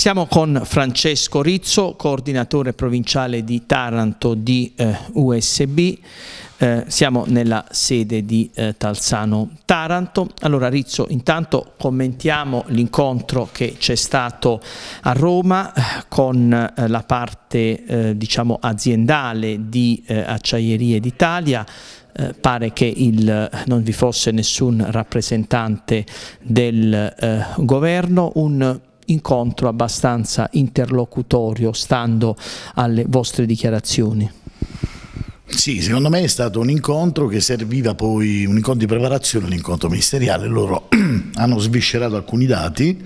Siamo con Francesco Rizzo, coordinatore provinciale di Taranto di eh, USB. Eh, siamo nella sede di eh, Talzano Taranto. Allora Rizzo, intanto commentiamo l'incontro che c'è stato a Roma eh, con eh, la parte eh, diciamo aziendale di Acciaierie d'Italia. Eh, pare che il, non vi fosse nessun rappresentante del eh, governo, un incontro abbastanza interlocutorio stando alle vostre dichiarazioni. Sì, secondo me è stato un incontro che serviva poi, un incontro di preparazione all'incontro ministeriale, loro hanno sviscerato alcuni dati,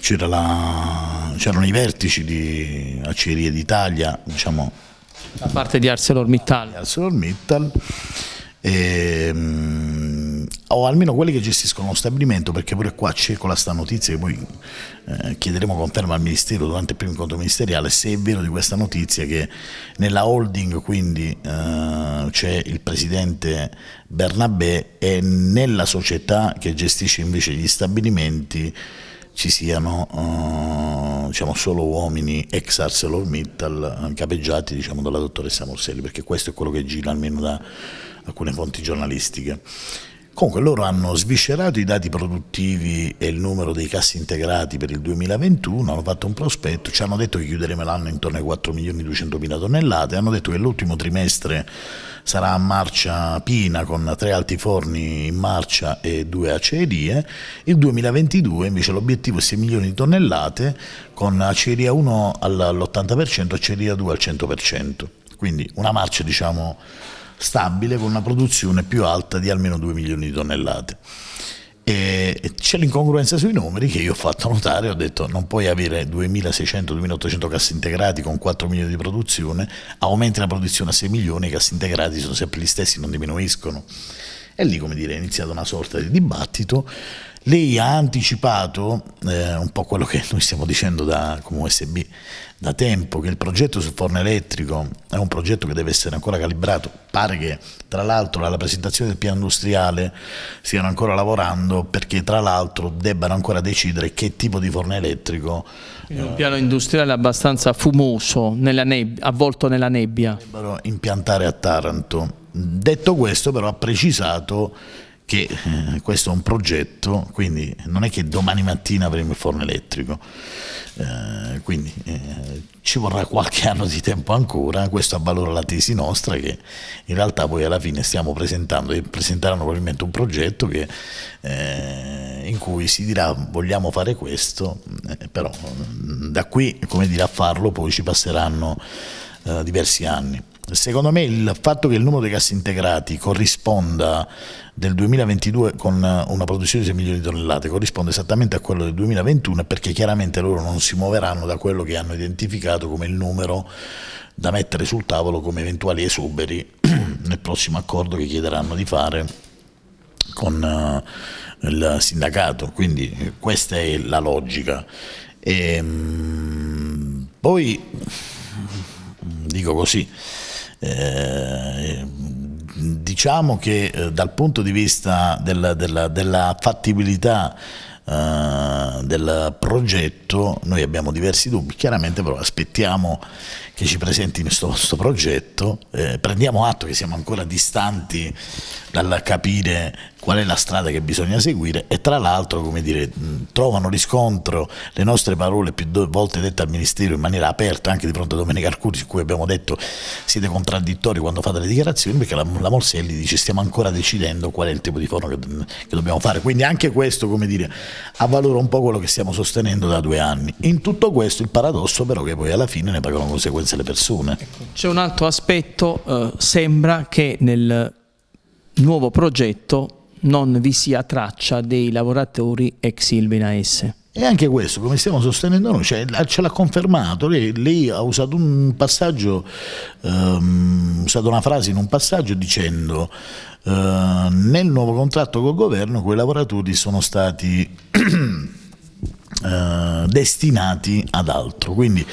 c'erano i vertici di Acerie d'Italia, diciamo... Da parte di ArcelorMittal. ArcelorMittal Ehm, o almeno quelli che gestiscono lo stabilimento, perché pure qua circola questa notizia che poi eh, chiederemo conferma al Ministero durante il primo incontro ministeriale, se è vero di questa notizia che nella holding quindi eh, c'è il presidente Bernabé e nella società che gestisce invece gli stabilimenti ci siano eh, diciamo, solo uomini ex ArcelorMittal eh, capeggiati diciamo, dalla dottoressa Morselli, perché questo è quello che gira almeno da alcune fonti giornalistiche. Comunque loro hanno sviscerato i dati produttivi e il numero dei cassi integrati per il 2021, hanno fatto un prospetto, ci hanno detto che chiuderemo l'anno intorno ai 4 milioni 200 mila tonnellate, hanno detto che l'ultimo trimestre sarà a marcia pina con tre altiforni in marcia e due acerie, il 2022 invece l'obiettivo è 6 milioni di tonnellate con aceria 1 all'80%, aceria 2 al 100%, quindi una marcia diciamo stabile con una produzione più alta di almeno 2 milioni di tonnellate. E c'è l'incongruenza sui numeri che io ho fatto notare, ho detto non puoi avere 2600-2800 cassi integrati con 4 milioni di produzione, aumenti la produzione a 6 milioni, i cassi integrati sono sempre gli stessi, non diminuiscono. E lì, come dire, è iniziata una sorta di dibattito lei ha anticipato eh, un po' quello che noi stiamo dicendo da, come USB da tempo, che il progetto sul forno elettrico è un progetto che deve essere ancora calibrato. Pare che tra l'altro alla presentazione del piano industriale stiano ancora lavorando perché tra l'altro debbano ancora decidere che tipo di forno elettrico. In un piano industriale abbastanza fumoso, nebbia, avvolto nella nebbia. Debbano impiantare a Taranto. Detto questo però ha precisato che eh, questo è un progetto, quindi non è che domani mattina avremo il forno elettrico, eh, quindi eh, ci vorrà qualche anno di tempo ancora, questo avvalora la tesi nostra che in realtà poi alla fine stiamo presentando e presenteranno probabilmente un progetto che, eh, in cui si dirà vogliamo fare questo, eh, però mm, da qui come dire a farlo poi ci passeranno eh, diversi anni. Secondo me il fatto che il numero dei cassi integrati corrisponda del 2022 con eh, una produzione di 6 milioni di tonnellate corrisponde esattamente a quello del 2021 perché chiaramente loro non si muoveranno da quello che hanno identificato come il numero da mettere sul tavolo come eventuali esuberi nel prossimo accordo che chiederanno di fare con eh, il sindacato. Quindi eh, questa è la logica. E, ehm, poi dico così. Eh, Diciamo che eh, dal punto di vista della, della, della fattibilità eh, del progetto, noi abbiamo diversi dubbi, chiaramente però aspettiamo che ci presenti questo progetto, eh, prendiamo atto che siamo ancora distanti dal capire qual è la strada che bisogna seguire e tra l'altro come dire, trovano riscontro le nostre parole più volte dette al Ministero in maniera aperta anche di fronte a Domenica Arcuri su cui abbiamo detto siete contraddittori quando fate le dichiarazioni perché la, la Morselli dice stiamo ancora decidendo qual è il tipo di forno che, che dobbiamo fare quindi anche questo come dire avvalora un po' quello che stiamo sostenendo da due anni. In tutto questo il paradosso però che poi alla fine ne pagano conseguenze le persone. Ecco, c'è un altro aspetto, eh, sembra che nel nuovo progetto non vi sia traccia dei lavoratori ex Ilvina S. E anche questo, come stiamo sostenendo noi, cioè, ce l'ha confermato, lei, lei, ha usato un passaggio, ehm, usato una frase in un passaggio dicendo eh, nel nuovo contratto col governo quei lavoratori sono stati eh, destinati ad altro. Quindi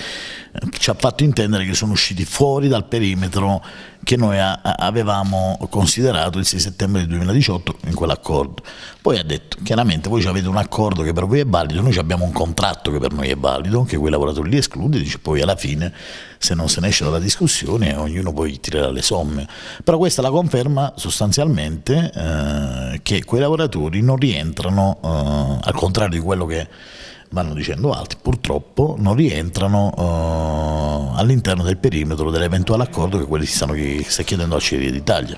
ci ha fatto intendere che sono usciti fuori dal perimetro che noi a, a, avevamo considerato il 6 settembre 2018 in quell'accordo. Poi ha detto, chiaramente voi avete un accordo che per voi è valido, noi abbiamo un contratto che per noi è valido, che quei lavoratori li esclude, dice poi alla fine se non se ne esce dalla discussione ognuno poi tirerà le somme. Però questa è la conferma sostanzialmente eh, che quei lavoratori non rientrano, eh, al contrario di quello che vanno dicendo altri, purtroppo non rientrano eh, all'interno del perimetro dell'eventuale accordo che quelli si stanno chiedendo a chiedendo d'Italia.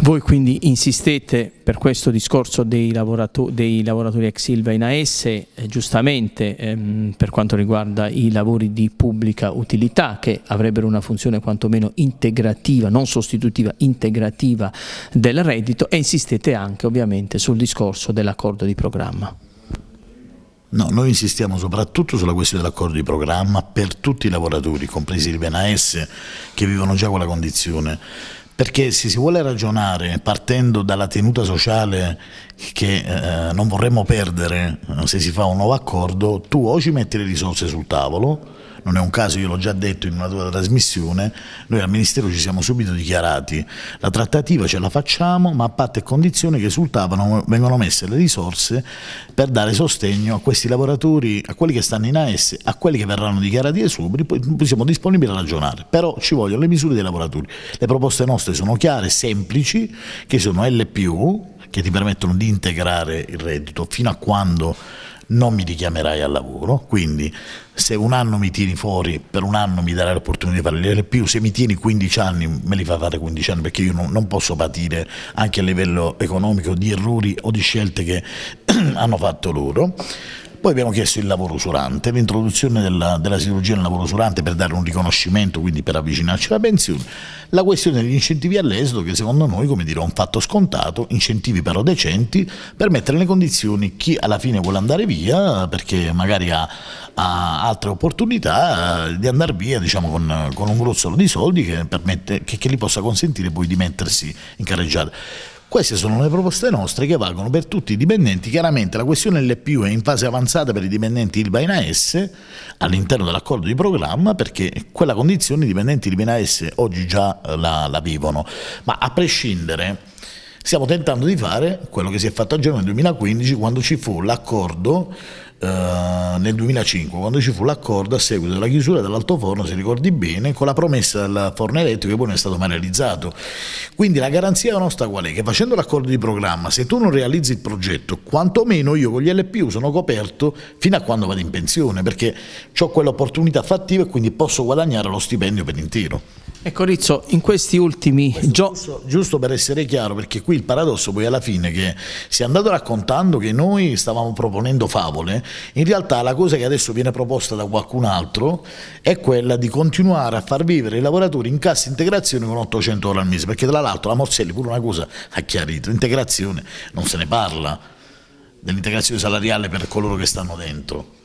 Voi quindi insistete per questo discorso dei, lavorato dei lavoratori ex Silva in AS, eh, giustamente ehm, per quanto riguarda i lavori di pubblica utilità che avrebbero una funzione quantomeno integrativa, non sostitutiva, integrativa del reddito e insistete anche ovviamente sul discorso dell'accordo di programma. No, noi insistiamo soprattutto sulla questione dell'accordo di programma per tutti i lavoratori, compresi il BNAS, che vivono già quella condizione. Perché se si vuole ragionare partendo dalla tenuta sociale che eh, non vorremmo perdere eh, se si fa un nuovo accordo, tu o ci metti le risorse sul tavolo, non è un caso, io l'ho già detto in una tua trasmissione, noi al Ministero ci siamo subito dichiarati, la trattativa ce la facciamo, ma a patto e condizione che sul tavolo vengono messe le risorse per dare sostegno a questi lavoratori, a quelli che stanno in AS, a quelli che verranno dichiarati esubri, poi siamo disponibili a ragionare, però ci vogliono le misure dei lavoratori. Le proposte nostre sono chiare, semplici, che sono L+, che ti permettono di integrare il reddito fino a quando non mi richiamerai al lavoro, quindi se un anno mi tieni fuori, per un anno mi darai l'opportunità di fare l'LPU, se mi tieni 15 anni me li fa fare 15 anni perché io non, non posso patire anche a livello economico di errori o di scelte che hanno fatto loro. Poi abbiamo chiesto il lavoro usurante, l'introduzione della, della siderurgia nel lavoro usurante per dare un riconoscimento, quindi per avvicinarci alla pensione, la questione degli incentivi all'esodo che secondo noi come dire, è un fatto scontato, incentivi però decenti per mettere nelle condizioni chi alla fine vuole andare via perché magari ha, ha altre opportunità eh, di andare via diciamo, con, con, un grozzolo di soldi che, permette, che, che gli possa consentire poi di mettersi in carreggiata. Queste sono le proposte nostre che valgono per tutti i dipendenti. Chiaramente la questione LPU è in fase avanzata per i dipendenti ILBA in AS all'interno dell'accordo di programma perché quella condizione i dipendenti ILBA in AS oggi già eh, la, la vivono. Ma a prescindere stiamo tentando di fare quello che si è fatto a Genova nel 2015 quando ci fu l'accordo eh, nel 2005 quando ci fu l'accordo a seguito della chiusura dell'altoforno, se ricordi bene, con la promessa del forno elettrico che poi non è stato mai realizzato. Quindi la garanzia nostra qual è? Che facendo l'accordo di programma, se tu non realizzi il progetto, quantomeno io con gli LPU sono coperto fino a quando vado in pensione, perché ho quell'opportunità fattiva e quindi posso guadagnare lo stipendio per intero. Ecco Rizzo, in questi ultimi giorni... Giusto, per essere chiaro, perché qui il paradosso poi alla fine che si è andato raccontando che noi stavamo proponendo favole, in realtà la cosa che adesso viene proposta da qualcun altro è quella di continuare a far vivere i lavoratori in cassa integrazione con 800 euro al mese, perché tra l'altro la Morselli pure una cosa ha chiarito, integrazione non se ne parla dell'integrazione salariale per coloro che stanno dentro.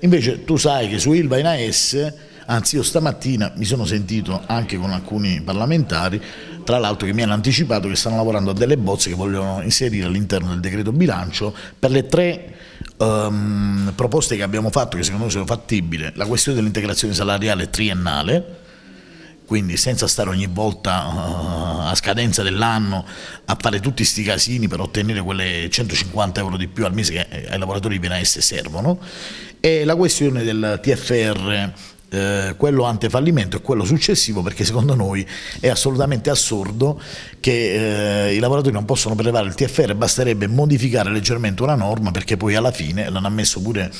Invece tu sai che su Ilva in AS anzi io stamattina mi sono sentito anche con alcuni parlamentari, tra l'altro che mi hanno anticipato che stanno lavorando a delle bozze che vogliono inserire all'interno del decreto bilancio per le tre ehm, proposte che abbiamo fatto che secondo me sono fattibili, la questione dell'integrazione salariale triennale, quindi senza stare ogni volta uh, a scadenza dell'anno a fare tutti questi casini per ottenere quelle 150 euro di più al mese che eh, ai lavoratori di PNS eh, servono, e la questione del TFR eh, quello antefallimento e quello successivo perché secondo noi è assolutamente assurdo che eh, i lavoratori non possono prelevare il TFR, basterebbe modificare leggermente una norma perché poi alla fine, l'hanno ammesso pure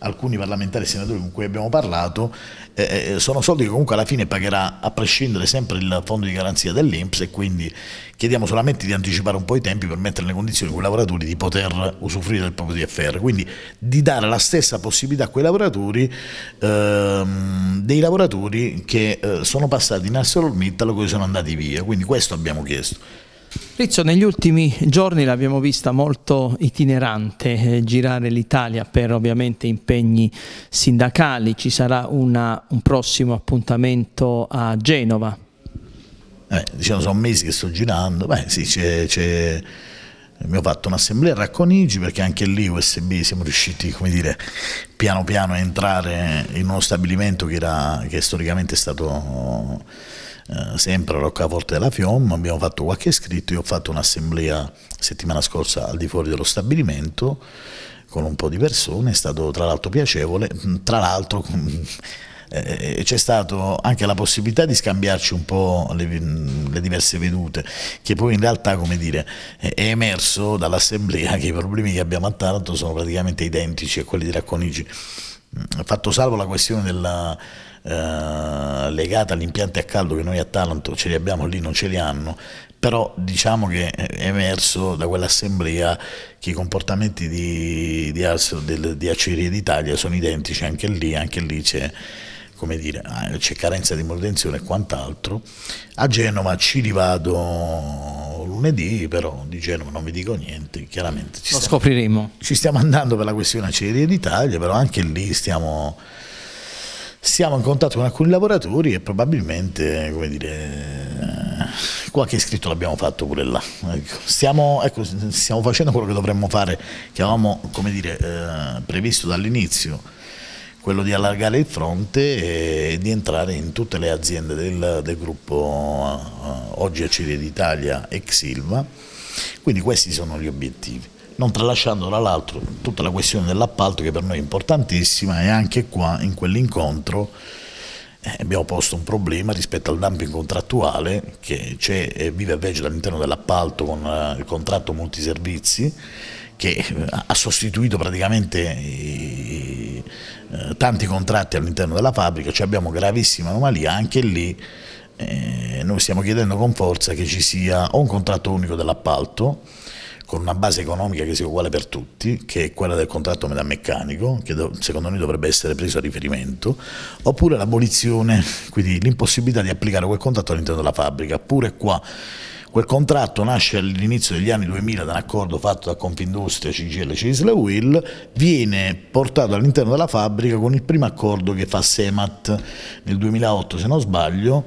alcuni parlamentari e senatori con cui abbiamo parlato, eh, eh, sono soldi che comunque alla fine pagherà a prescindere sempre il fondo di garanzia dell'Inps e quindi chiediamo solamente di anticipare un po' i tempi per mettere nelle condizioni quei lavoratori di poter usufruire del proprio TFR, quindi di dare la stessa possibilità a quei lavoratori ehm, Ehm, dei lavoratori che eh, sono passati in ArcelorMittal poi sono andati via, quindi questo abbiamo chiesto. Rizzo, negli ultimi giorni l'abbiamo vista molto itinerante eh, girare l'Italia per ovviamente impegni sindacali, ci sarà una, un prossimo appuntamento a Genova. Eh, diciamo, sono mesi che sto girando, beh sì, c'è Abbiamo fatto un'assemblea a Racconigi perché anche lì USB siamo riusciti dire, piano piano a entrare in uno stabilimento che, era, che storicamente è stato eh, sempre la Roccaforte della Fiom, abbiamo fatto qualche scritto, io ho fatto un'assemblea settimana scorsa al di fuori dello stabilimento con un po' di persone, è stato tra l'altro piacevole, tra l'altro mm, eh, eh, c'è stata anche la possibilità di scambiarci un po' le, le, diverse vedute, che poi in realtà come dire, è emerso dall'Assemblea che i problemi che abbiamo a Taranto sono praticamente identici a quelli di Racconigi, mm, fatto salvo la questione della, eh, legata agli impianti a caldo che noi a Taranto ce li abbiamo lì, non ce li hanno, però diciamo che è emerso da quell'assemblea che i comportamenti di, di, di Acciaierie d'Italia sono identici anche lì, anche lì c'è come dire, ah, c'è carenza di manutenzione e quant'altro. A Genova ci rivado lunedì, però di Genova non vi dico niente, chiaramente. Ci Lo stiamo, scopriremo. Ci stiamo andando per la questione Acciaierie d'Italia, però anche lì stiamo, siamo in contatto con alcuni lavoratori e probabilmente, come dire, eh, qualche iscritto l'abbiamo fatto pure là. Ecco, stiamo, ecco, stiamo, facendo quello che dovremmo fare, che avevamo, come dire, eh, previsto dall'inizio quello di allargare il fronte e di entrare in tutte le aziende del, del gruppo uh, oggi Acciaieria d'Italia e Xilva, quindi questi sono gli obiettivi. Non tralasciando tra l'altro tutta la questione dell'appalto che per noi è importantissima e anche qua in quell'incontro eh, abbiamo posto un problema rispetto al dumping contrattuale che c'è vive e vegeta all'interno dell'appalto con eh, il contratto multiservizi che eh, ha sostituito praticamente i, eh, tanti contratti all'interno della fabbrica, cioè abbiamo gravissima anomalia, anche lì eh, noi stiamo chiedendo con forza che ci sia o un contratto unico dell'appalto, con una base economica che sia uguale per tutti, che è quella del contratto metalmeccanico, che secondo noi dovrebbe essere preso a riferimento, oppure l'abolizione, quindi l'impossibilità di applicare quel contratto all'interno della fabbrica. Pure qua Quel contratto nasce all'inizio degli anni 2000 da un accordo fatto da Confindustria, CGL, Cisla Will, viene portato all'interno della fabbrica con il primo accordo che fa Semat nel 2008 se non sbaglio,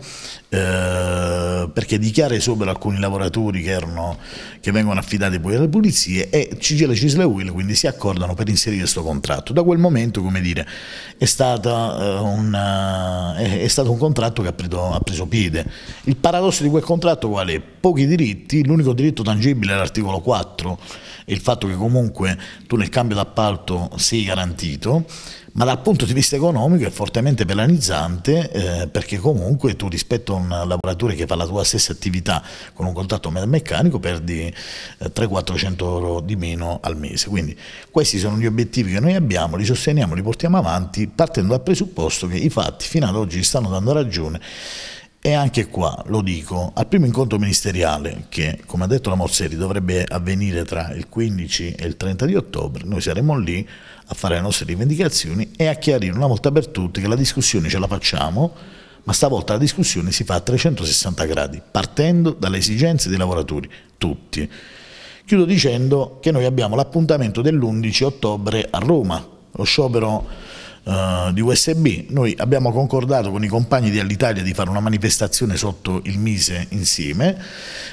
eh, perché dichiara sopra alcuni lavoratori che, erano, che, vengono affidati poi alle pulizie e CGL, Cisla Will quindi si accordano per inserire questo contratto. Da quel momento come dire, è stata eh, una è, stato un contratto che ha preso, ha preso, piede. Il paradosso di quel contratto qual è? Pochi diritti, l'unico diritto tangibile è l'articolo 4 il fatto che comunque tu nel cambio d'appalto sei garantito, ma dal punto di vista economico è fortemente penalizzante eh, perché comunque tu rispetto a un lavoratore che fa la tua stessa attività con un contratto meccanico perdi eh, 300-400 euro di meno al mese. Quindi questi sono gli obiettivi che noi abbiamo, li sosteniamo, li portiamo avanti partendo dal presupposto che i fatti fino ad oggi stanno dando ragione e anche qua lo dico, al primo incontro ministeriale, che come ha detto la Morseri dovrebbe avvenire tra il 15 e il 30 di ottobre, noi saremo lì a fare le nostre rivendicazioni e a chiarire una volta per tutte che la discussione ce la facciamo, ma stavolta la discussione si fa a 360 gradi, partendo dalle esigenze dei lavoratori, tutti. Chiudo dicendo che noi abbiamo l'appuntamento dell'11 ottobre a Roma, lo sciopero eh, di USB, noi abbiamo concordato con i compagni di All'Italia di fare una manifestazione sotto il Mise insieme,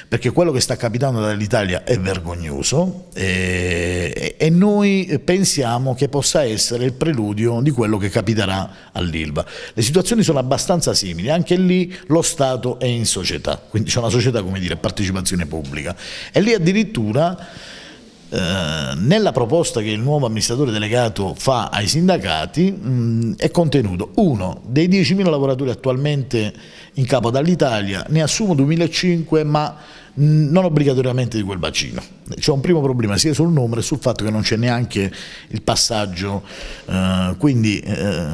perché quello che sta capitando dall'Italia è vergognoso e, e noi pensiamo che possa essere il preludio di quello che capiterà all'Ilva. Le situazioni sono abbastanza simili, anche lì lo Stato è in società, quindi c'è una società come dire partecipazione pubblica e lì addirittura eh, nella proposta che il nuovo amministratore delegato fa ai sindacati mh, mm, è contenuto uno dei 10.000 lavoratori attualmente in capo dall'Italia ne assumo 2.500 ma mh, mm, non obbligatoriamente di quel bacino c'è un primo problema sia sul numero che sul fatto che non c'è neanche il passaggio eh, quindi eh,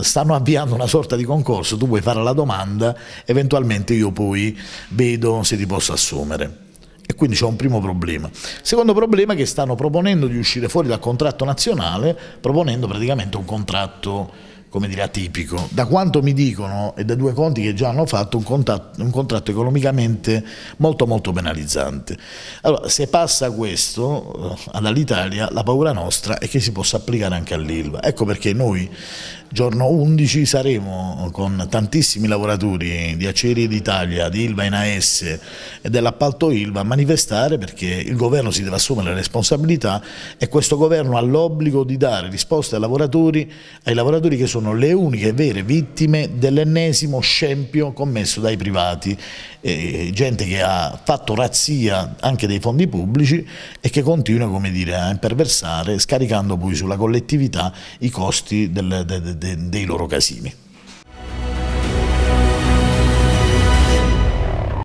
stanno avviando una sorta di concorso, tu puoi fare la domanda, eventualmente io poi vedo se ti posso assumere. E quindi c'è un primo problema. Secondo problema è che stanno proponendo di uscire fuori dal contratto nazionale, proponendo praticamente un contratto come dire, atipico. Da quanto mi dicono e da due conti che già hanno fatto, un, contatto, un contratto economicamente molto molto penalizzante. Allora, se passa questo eh, all'Italia, la paura nostra è che si possa applicare anche all'Ilva. Ecco perché noi giorno 11 saremo con tantissimi lavoratori di Aceri d'Italia, di Ilva in AS e dell'appalto Ilva a manifestare perché il governo si deve assumere le responsabilità e questo governo ha l'obbligo di dare risposte ai lavoratori, ai lavoratori che sono le uniche vere vittime dell'ennesimo scempio commesso dai privati, eh, gente che ha fatto razzia anche dei fondi pubblici e che continua dire, a imperversare scaricando poi sulla collettività i costi del, del de, dei loro casini.